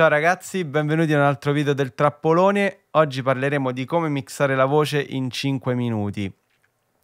Ciao ragazzi, benvenuti in un altro video del Trappolone. Oggi parleremo di come mixare la voce in 5 minuti.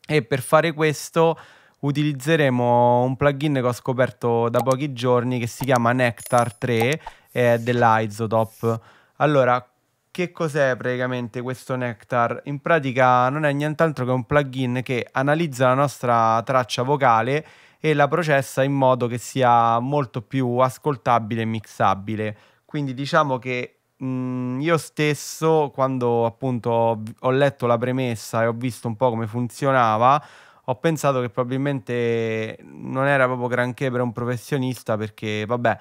E per fare questo utilizzeremo un plugin che ho scoperto da pochi giorni che si chiama Nectar 3 eh, dell'Isotop. Allora, che cos'è praticamente questo Nectar? In pratica non è nient'altro che un plugin che analizza la nostra traccia vocale e la processa in modo che sia molto più ascoltabile e mixabile. Quindi diciamo che mh, mm, io stesso, quando appunto ho, letto la premessa e ho visto un po' come funzionava, ho pensato che probabilmente non era proprio granché per un professionista perché, vabbè,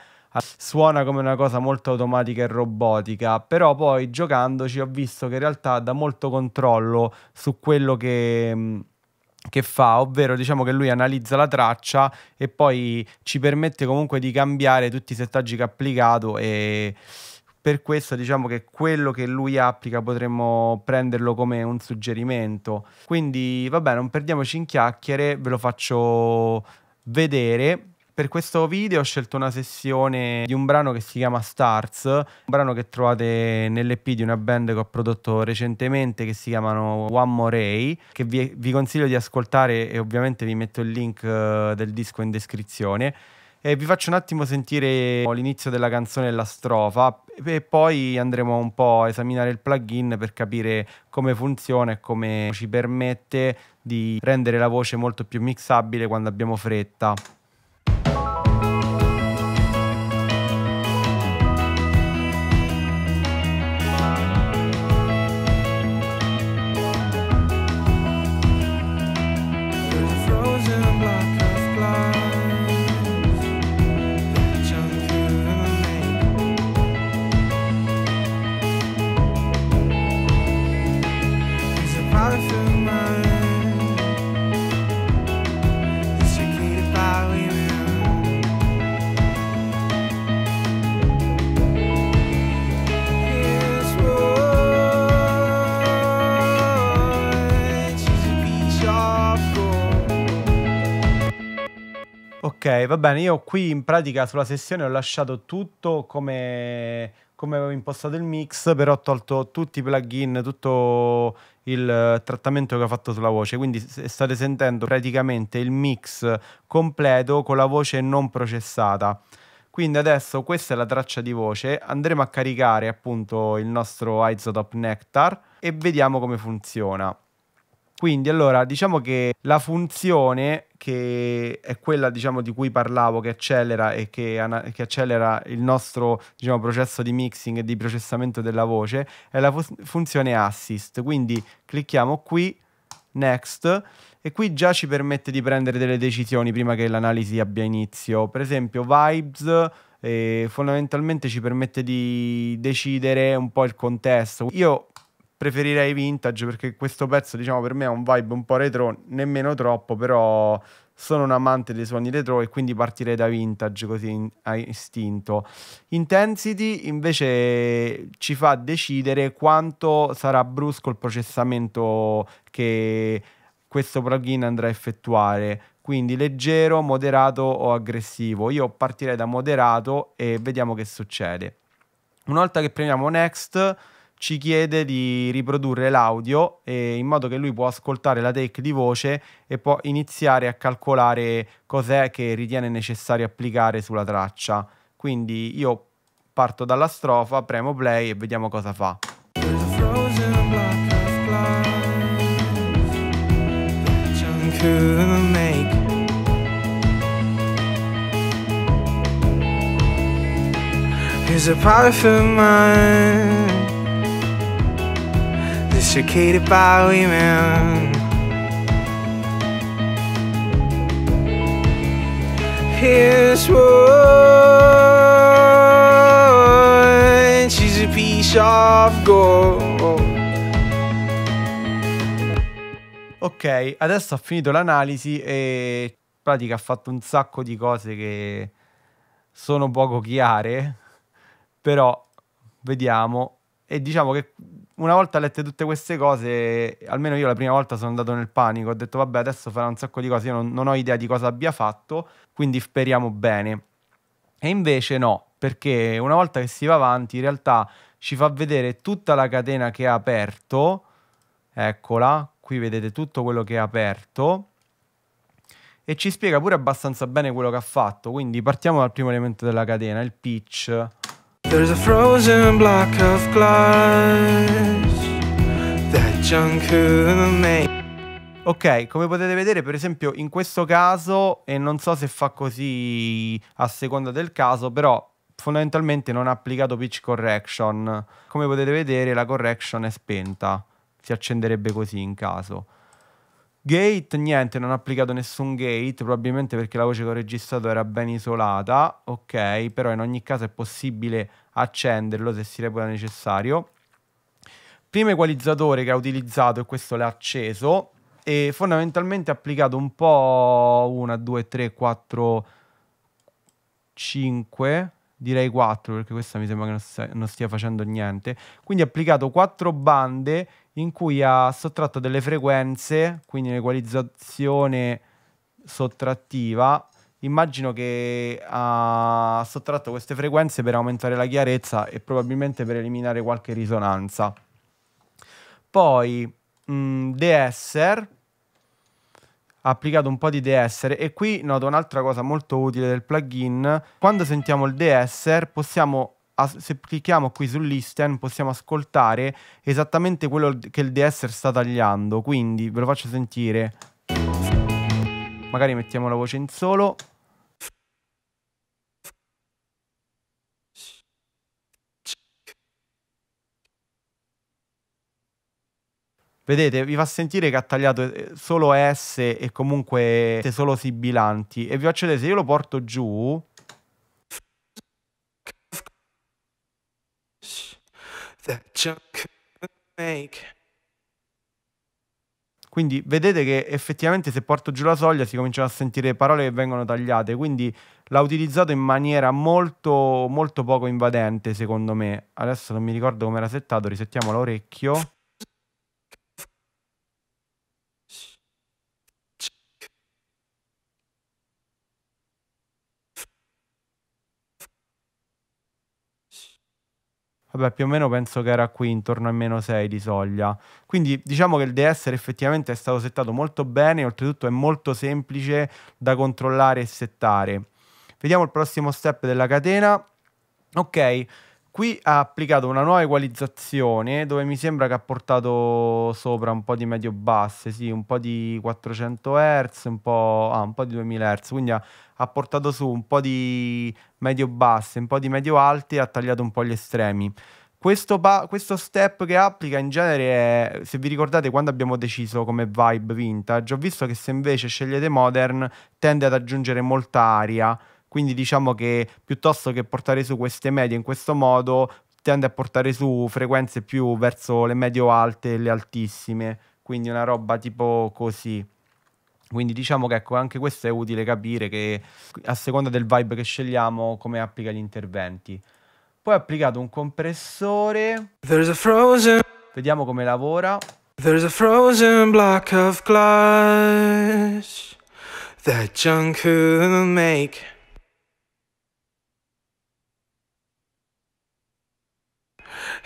suona come una cosa molto automatica e robotica, però poi giocandoci ho visto che in realtà dà molto controllo su quello che mm, che fa, ovvero diciamo che lui analizza la traccia e poi ci permette comunque di cambiare tutti i settaggi che ha applicato e per questo diciamo che quello che lui applica potremmo prenderlo come un suggerimento. Quindi vabbè, non perdiamoci in chiacchiere, ve lo faccio vedere per questo video ho scelto una sessione di un brano che si chiama Stars, un brano che trovate nell'EP di una band che ho prodotto recentemente che si chiamano One More Ray, che vi, vi consiglio di ascoltare e ovviamente vi metto il link eh, del disco in descrizione. E vi faccio un attimo sentire l'inizio della canzone e la strofa e poi andremo un po' a esaminare il plugin per capire come funziona e come ci permette di rendere la voce molto più mixabile quando abbiamo fretta. va bene, io qui in pratica sulla sessione ho lasciato tutto come, come avevo impostato il mix, però ho tolto tutti i plugin, tutto il eh, trattamento che ho fatto sulla voce, quindi state sentendo praticamente il mix completo con la voce non processata. Quindi adesso questa è la traccia di voce, andremo a caricare appunto il nostro Isotop Nectar e vediamo come funziona. Quindi allora diciamo che la funzione che è quella diciamo, di cui parlavo, che accelera e che, che accelera il nostro diciamo, processo di mixing e di processamento della voce, è la fu funzione assist. Quindi clicchiamo qui, next, e qui già ci permette di prendere delle decisioni prima che l'analisi abbia inizio. Per esempio vibes eh, fondamentalmente ci permette di decidere un po' il contesto. Io preferirei vintage perché questo pezzo, diciamo, per me ha un vibe un po' retro, nemmeno troppo, però sono un amante dei suoni retro e quindi partirei da vintage così in, a istinto. Intensity invece ci fa decidere quanto sarà brusco il processamento che questo plugin andrà a effettuare. Quindi leggero, moderato o aggressivo. Io partirei da moderato e vediamo che succede. Una volta che premiamo next ci chiede di riprodurre l'audio eh, in modo che lui può ascoltare la take di voce e può iniziare a calcolare cos'è che ritiene necessario applicare sulla traccia. Quindi io parto dalla strofa, premo play e vediamo cosa fa. Here's a part of mine intoxicated by women. Here's one, she's a piece of gold. Ok, adesso ha finito l'analisi e pratica ha fatto un sacco di cose che sono poco chiare, però vediamo e diciamo che una volta lette tutte queste cose, almeno io la prima volta sono andato nel panico, ho detto vabbè adesso farà un sacco di cose, io non, non ho idea di cosa abbia fatto, quindi speriamo bene. E invece no, perché una volta che si va avanti in realtà ci fa vedere tutta la catena che ha aperto, eccola, qui vedete tutto quello che ha aperto e ci spiega pure abbastanza bene quello che ha fatto, quindi partiamo dal primo elemento della catena, il pitch. There's a frozen block of glass that junk made. Ok, come potete vedere, per esempio, in questo caso, e non so se fa così a seconda del caso, però fondamentalmente non ha applicato pitch correction. Come potete vedere, la correction è spenta. Si accenderebbe così in caso. Gate, niente, non ho applicato nessun gate, probabilmente perché la voce che ho registrato era ben isolata, ok, però in ogni caso è possibile accenderlo se si reputa necessario. Primo equalizzatore che ho utilizzato, e questo l'ha acceso, e fondamentalmente ho applicato un po' 1, 2, 3, 4, 5, direi 4 perché questa mi sembra che non stia facendo niente, quindi ho applicato 4 bande in cui ha sottratto delle frequenze, quindi un'equalizzazione sottrattiva. Immagino che ah, ha sottratto queste frequenze per aumentare la chiarezza e probabilmente per eliminare qualche risonanza. Poi mh, mm, DSR ha applicato un po' di DSR e qui noto un'altra cosa molto utile del plugin. Quando sentiamo il DSR possiamo se clicchiamo qui su listen possiamo ascoltare esattamente quello che il DSR sta tagliando, quindi ve lo faccio sentire. Magari mettiamo la voce in solo. Vedete, vi fa sentire che ha tagliato eh, solo S e comunque solo sibilanti. E vi faccio vedere, se io lo porto giù, that you make. Quindi vedete che effettivamente se porto giù la soglia si cominciano a sentire parole che vengono tagliate, quindi l'ha utilizzato in maniera molto, molto poco invadente secondo me. Adesso non mi ricordo come era settato, risettiamo l'orecchio. vabbè più o meno penso che era qui intorno ai meno 6 di soglia. Quindi diciamo che il DSR effettivamente è stato settato molto bene, oltretutto è molto semplice da controllare e settare. Vediamo il prossimo step della catena. Ok, Qui ha applicato una nuova equalizzazione dove mi sembra che ha portato sopra un po' di medio-basse, sì, un po' di 400 Hz, un po', ah, un po di 2000 Hz, quindi ha, ha, portato su un po' di medio-basse, un po' di medio-alte e ha tagliato un po' gli estremi. Questo, pa- questo, step che applica in genere è, se vi ricordate quando abbiamo deciso come vibe vintage, ho visto che se invece scegliete modern tende ad aggiungere molta aria quindi diciamo che piuttosto che portare su queste medie in questo modo, tende a portare su frequenze più verso le medio-alte e le altissime. Quindi una roba tipo così. Quindi diciamo che ecco, anche questo è utile capire che a seconda del vibe che scegliamo come applica gli interventi. Poi ho applicato un compressore. Vediamo come lavora. There's a frozen block of glass that junk couldn't make.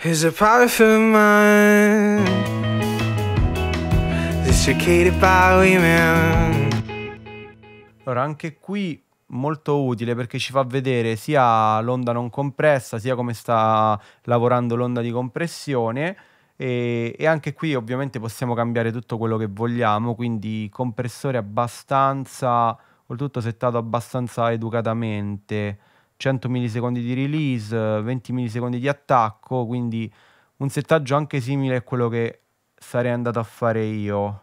is a paraffin mine Dissicated by women Allora anche qui molto utile perché ci fa vedere sia l'onda non compressa sia come sta lavorando l'onda di compressione e, e, anche qui ovviamente possiamo cambiare tutto quello che vogliamo quindi compressore abbastanza oltretutto settato abbastanza educatamente 100 millisecondi di release, 20 millisecondi di attacco, quindi un settaggio anche simile a quello che sarei andato a fare io.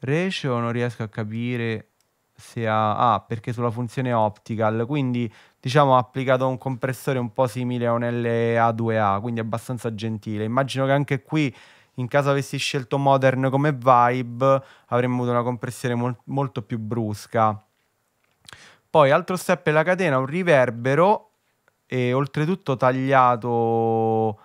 Ratio non riesco a capire se ha... Ah, perché sulla funzione optical, quindi diciamo ha applicato un compressore un po' simile a un LA2A, quindi abbastanza gentile. Immagino che anche qui in caso avessi scelto Modern come vibe avremmo avuto una compressione mol- molto più brusca. Poi altro step è la catena, un riverbero e oltretutto tagliato,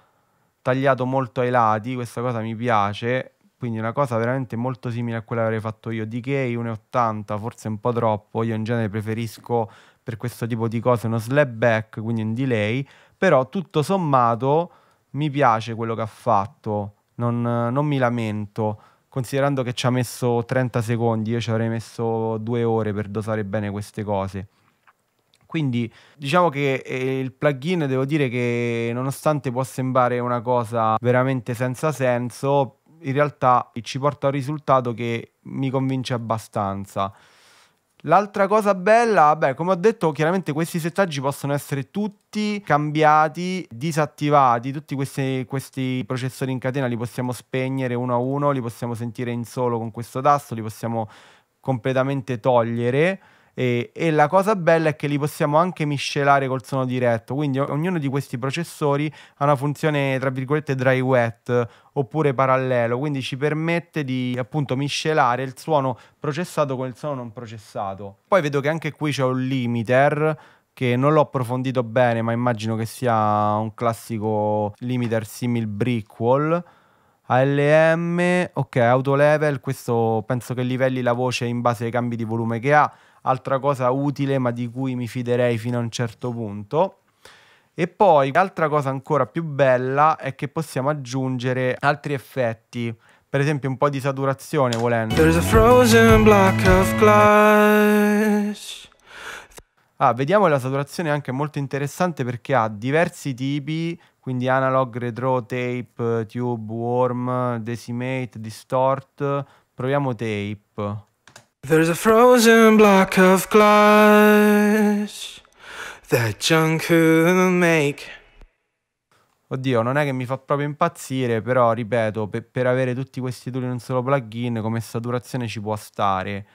tagliato molto ai lati, questa cosa mi piace, quindi una cosa veramente molto simile a quella che avrei fatto io. DK 1,80, forse un po' troppo, io in genere preferisco per questo tipo di cose uno slap back, quindi un delay, però tutto sommato mi piace quello che ha fatto, non, non mi lamento considerando che ci ha messo 30 secondi, io ci avrei messo due ore per dosare bene queste cose. Quindi diciamo che eh, il plugin devo dire che nonostante può sembrare una cosa veramente senza senso, in realtà ci porta a un risultato che mi convince abbastanza. L'altra cosa bella, beh, come ho detto, chiaramente questi settaggi possono essere tutti cambiati, disattivati, tutti questi, questi, processori in catena li possiamo spegnere uno a uno, li possiamo sentire in solo con questo tasto, li possiamo completamente togliere. E, e, la cosa bella è che li possiamo anche miscelare col suono diretto, quindi ognuno di questi processori ha una funzione tra virgolette dry wet oppure parallelo, quindi ci permette di appunto miscelare il suono processato con il suono non processato. Poi vedo che anche qui c'è un limiter che non l'ho approfondito bene, ma immagino che sia un classico limiter simil brickwall. ALM, ok, auto level, questo penso che livelli la voce in base ai cambi di volume che ha altra cosa utile ma di cui mi fiderei fino a un certo punto. E poi l'altra cosa ancora più bella è che possiamo aggiungere altri effetti, per esempio un po' di saturazione volendo. Ah, vediamo la saturazione anche molto interessante perché ha diversi tipi, quindi analog, retro, tape, tube, warm, decimate, distort. Proviamo tape. There's a frozen block of glass that junk couldn't make. Oddio, non è che mi fa proprio impazzire, però ripeto, per, per avere tutti questi tool in un solo plugin come saturazione ci può stare.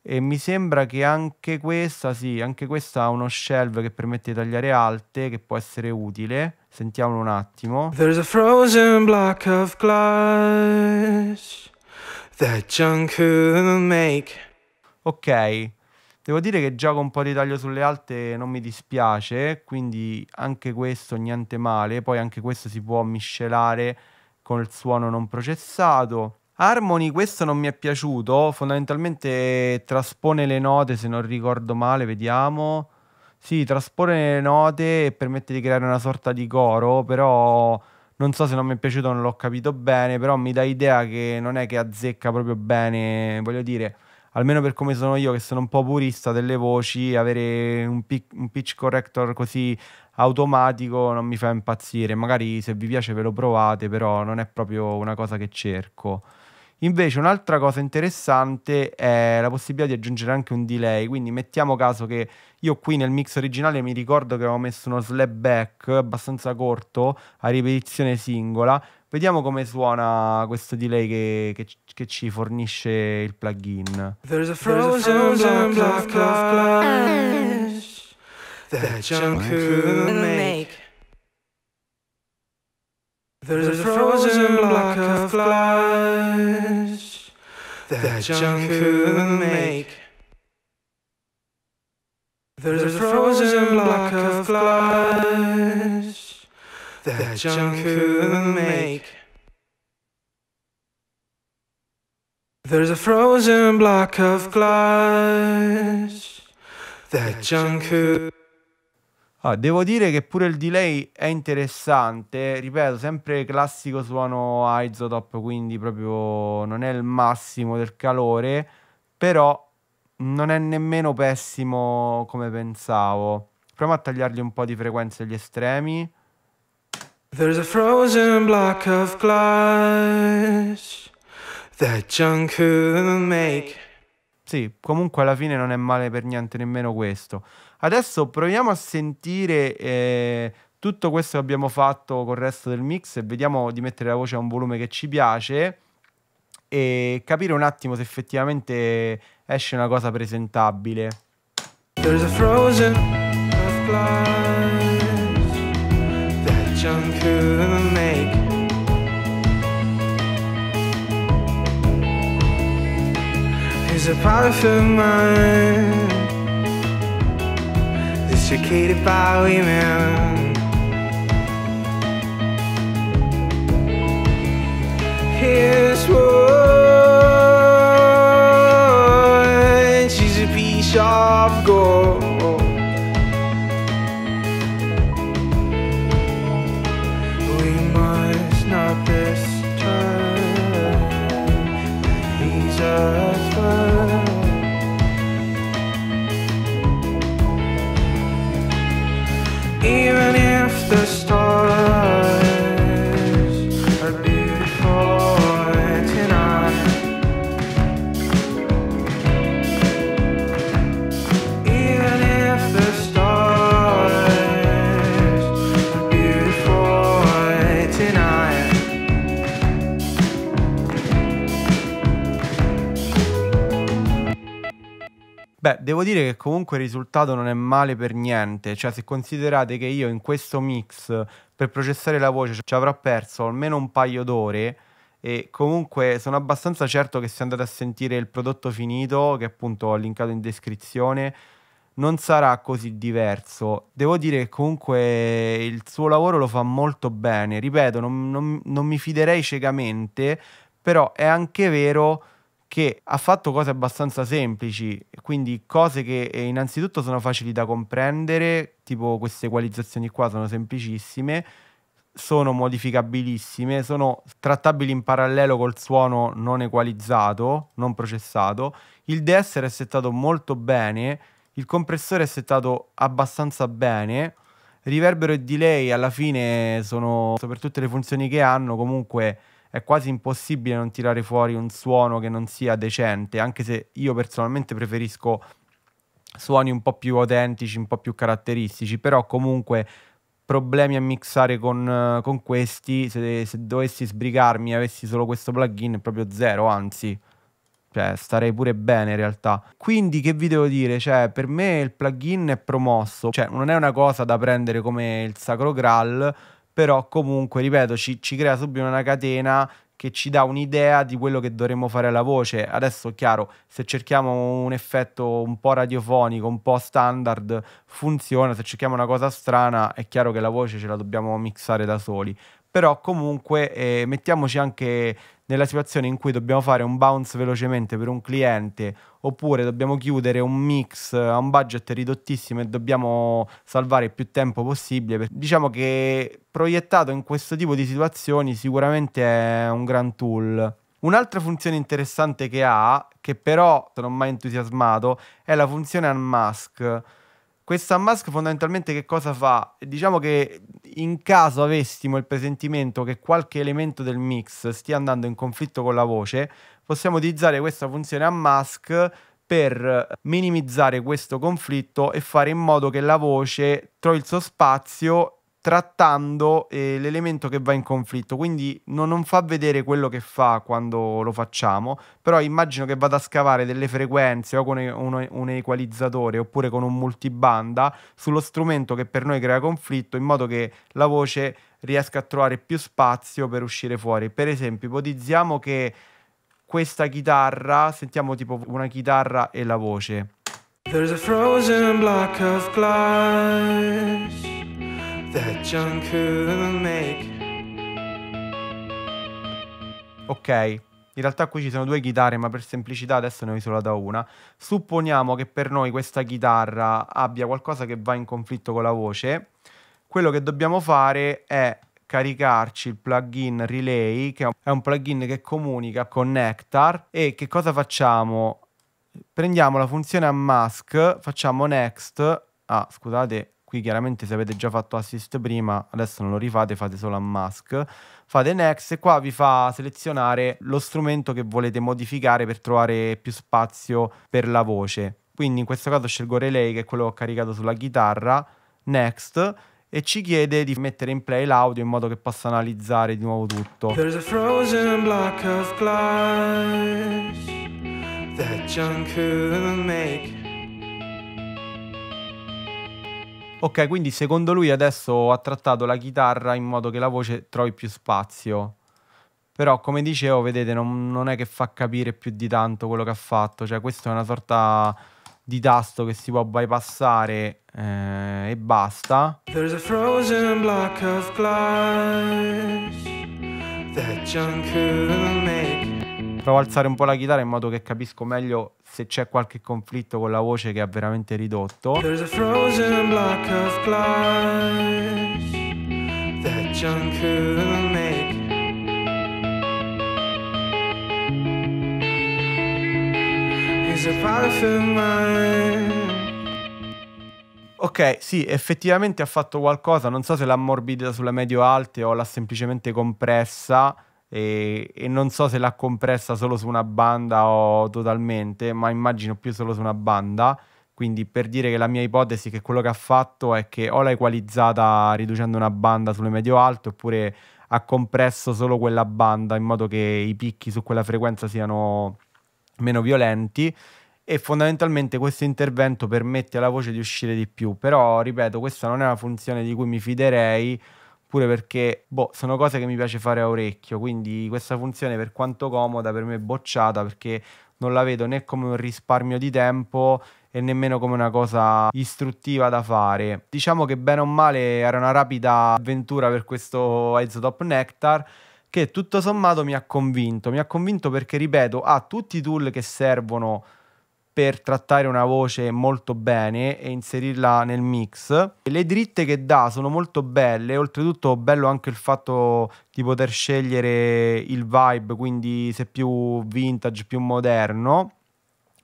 E mi sembra che anche questa, sì, anche questa ha uno shelf che permette di tagliare alte, che può essere utile. Sentiamolo un attimo. There's a frozen block of glass That jungle make. Ok. Devo dire che già con un po' di taglio sulle alte non mi dispiace, quindi anche questo niente male, poi anche questo si può miscelare con il suono non processato. Harmony questo non mi è piaciuto, fondamentalmente traspone le note se non ricordo male, vediamo. Sì, traspone le note e permette di creare una sorta di coro, però non so se non mi è piaciuto, o non l'ho capito bene, però mi dà idea che non è che azzecca proprio bene, voglio dire, almeno per come sono io che sono un po' purista delle voci, avere un, pic- un pitch corrector così automatico non mi fa impazzire. Magari se vi piace ve lo provate, però non è proprio una cosa che cerco. Invece un'altra cosa interessante è la possibilità di aggiungere anche un delay, quindi mettiamo caso che io qui nel mix originale mi ricordo che avevo messo uno slap back abbastanza corto a ripetizione singola, vediamo come suona questo delay che, che, che ci fornisce il plugin. There's a frozen black, black, black, black, black, black, black, black, There's a frozen block of glass that junk could make. There's a frozen block of glass that junk could make. There's a frozen block of glass that junk could. Ah, devo dire che pure il delay è interessante, ripeto, sempre classico suono isotop, quindi proprio non è il massimo del calore, però non è nemmeno pessimo come pensavo. Proviamo a tagliargli un po' di frequenza agli estremi. There's a frozen block of glass that junk couldn't make. Sì, comunque alla fine non è male per niente nemmeno questo. Adesso proviamo a sentire eh, tutto questo che abbiamo fatto con il resto del mix e vediamo di mettere la voce a un volume che ci piace e capire un attimo se effettivamente esce una cosa presentabile. There's a frozen of lies that John couldn't make. He's a part of her domesticated by women Beh, devo dire che comunque il risultato non è male per niente, cioè se considerate che io in questo mix per processare la voce ci avrò perso almeno un paio d'ore e comunque sono abbastanza certo che se andate a sentire il prodotto finito, che appunto ho linkato in descrizione, non sarà così diverso. Devo dire che comunque il suo lavoro lo fa molto bene, ripeto, non, non, non mi fiderei ciecamente, però è anche vero che ha fatto cose abbastanza semplici, quindi cose che eh, innanzitutto sono facili da comprendere, tipo queste equalizzazioni qua sono semplicissime, sono modificabilissime, sono trattabili in parallelo col suono non equalizzato, non processato, il DSR è settato molto bene, il compressore è settato abbastanza bene, riverbero e delay alla fine sono, per tutte le funzioni che hanno, comunque è quasi impossibile non tirare fuori un suono che non sia decente, anche se io personalmente preferisco suoni un po' più autentici, un po' più caratteristici, però comunque problemi a mixare con, con questi, se, se, dovessi sbrigarmi e avessi solo questo plugin, proprio zero, anzi, cioè starei pure bene in realtà. Quindi che vi devo dire, cioè per me il plugin è promosso, cioè non è una cosa da prendere come il Sacro Graal, però comunque, ripeto, ci, ci crea subito una catena che ci dà un'idea di quello che dovremmo fare alla voce. Adesso, chiaro, se cerchiamo un effetto un po' radiofonico, un po' standard, funziona, se cerchiamo una cosa strana, è chiaro che la voce ce la dobbiamo mixare da soli però comunque eh, mettiamoci anche nella situazione in cui dobbiamo fare un bounce velocemente per un cliente oppure dobbiamo chiudere un mix a un budget ridottissimo e dobbiamo salvare più tempo possibile. Diciamo che proiettato in questo tipo di situazioni sicuramente è un gran tool. Un'altra funzione interessante che ha, che però non ho mai entusiasmato, è la funzione unmask. Questa mask fondamentalmente che cosa fa? Diciamo che in caso avessimo il presentimento che qualche elemento del mix stia andando in conflitto con la voce, possiamo utilizzare questa funzione a mask per minimizzare questo conflitto e fare in modo che la voce trovi il suo spazio trattando eh, l'elemento che va in conflitto, quindi no, non fa vedere quello che fa quando lo facciamo, però immagino che vada a scavare delle frequenze o con un, un equalizzatore oppure con un multibanda sullo strumento che per noi crea conflitto in modo che la voce riesca a trovare più spazio per uscire fuori. Per esempio, ipotizziamo che questa chitarra, sentiamo tipo una chitarra e la voce. There's a frozen block of glass that John make. Ok, in realtà qui ci sono due chitarre, ma per semplicità adesso ne ho isolata una. Supponiamo che per noi questa chitarra abbia qualcosa che va in conflitto con la voce. Quello che dobbiamo fare è caricarci il plugin Relay, che è un plugin che comunica con Nectar. E che cosa facciamo? Prendiamo la funzione a mask, facciamo next. Ah, scusate, Qui chiaramente se avete già fatto assist prima, adesso non lo rifate, fate solo a mask. Fate next e qua vi fa selezionare lo strumento che volete modificare per trovare più spazio per la voce. Quindi in questo caso scelgo relay che è quello che ho caricato sulla chitarra, next e ci chiede di mettere in play l'audio in modo che possa analizzare di nuovo tutto. There's a frozen block of glass That junk couldn't make Ok, quindi secondo lui adesso ha trattato la chitarra in modo che la voce trovi più spazio. Però, come dicevo, vedete, non, non, è che fa capire più di tanto quello che ha fatto. Cioè, questo è una sorta di tasto che si può bypassare eh, e basta. There's a frozen block of glass that John couldn't make provo a alzare un po' la chitarra in modo che capisco meglio se c'è qualche conflitto con la voce che ha veramente ridotto. There's a frozen block of glass that junk couldn't make. He's a paraffin mine. Ok, sì, effettivamente ha fatto qualcosa, non so se l'ha ammorbidita sulle medio alte o l'ha semplicemente compressa, e, e non so se l'ha compressa solo su una banda o totalmente, ma immagino più solo su una banda. Quindi per dire che la mia ipotesi che quello che ha fatto è che o l'ha equalizzata riducendo una banda sulle medio-alte oppure ha compresso solo quella banda in modo che i picchi su quella frequenza siano meno violenti e fondamentalmente questo intervento permette alla voce di uscire di più. Però ripeto, questa non è una funzione di cui mi fiderei pure perché boh, sono cose che mi piace fare a orecchio, quindi questa funzione per quanto comoda per me è bocciata perché non la vedo né come un risparmio di tempo e nemmeno come una cosa istruttiva da fare. Diciamo che bene o male era una rapida avventura per questo Isotop Nectar che tutto sommato mi ha convinto, mi ha convinto perché ripeto, ha tutti i tool che servono per trattare una voce molto bene e inserirla nel mix. le dritte che dà sono molto belle, oltretutto bello anche il fatto di poter scegliere il vibe, quindi se più vintage, più moderno.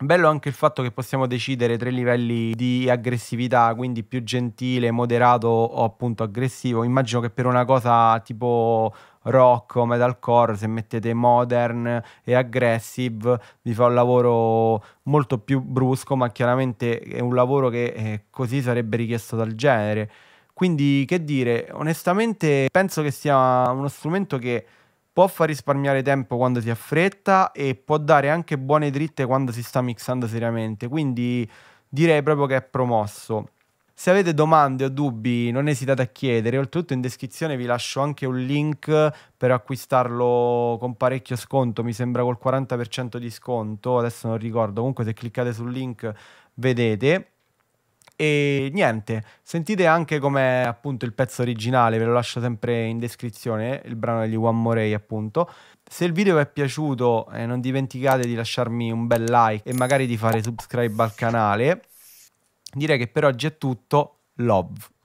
Bello anche il fatto che possiamo decidere tre livelli di aggressività, quindi più gentile, moderato o appunto aggressivo. Immagino che per una cosa tipo rock o metalcore, se mettete modern e aggressive vi fa un lavoro molto più brusco, ma chiaramente è un lavoro che eh, così sarebbe richiesto dal genere. Quindi che dire, onestamente penso che sia uno strumento che può far risparmiare tempo quando si ha fretta e può dare anche buone dritte quando si sta mixando seriamente, quindi direi proprio che è promosso. Se avete domande o dubbi non esitate a chiedere, oltretutto in descrizione vi lascio anche un link per acquistarlo con parecchio sconto, mi sembra col 40% di sconto, adesso non ricordo, comunque se cliccate sul link vedete. E niente, sentite anche com'è appunto il pezzo originale, ve lo lascio sempre in descrizione, eh, il brano degli One Morey appunto. Se il video vi è piaciuto eh, non dimenticate di lasciarmi un bel like e magari di fare subscribe al canale. Direi che per oggi è tutto. Love.